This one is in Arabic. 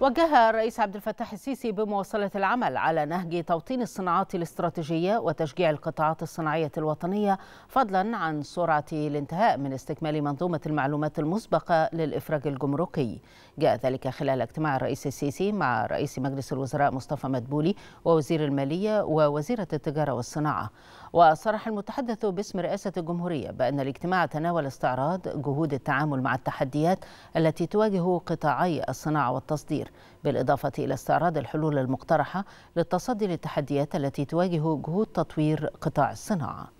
وجه الرئيس عبد الفتاح السيسي بمواصلة العمل على نهج توطين الصناعات الاستراتيجية وتشجيع القطاعات الصناعية الوطنية فضلا عن سرعة الانتهاء من استكمال منظومة المعلومات المسبقة للإفراج الجمركي جاء ذلك خلال اجتماع الرئيس السيسي مع رئيس مجلس الوزراء مصطفى مدبولي ووزير المالية ووزيرة التجارة والصناعة وصرح المتحدث باسم رئاسة الجمهورية بأن الاجتماع تناول استعراض جهود التعامل مع التحديات التي تواجه قطاعي الصناعة والتصدير التطوير بالإضافة إلى استعراض الحلول المقترحة للتصدي للتحديات التي تواجه جهود تطوير قطاع الصناعة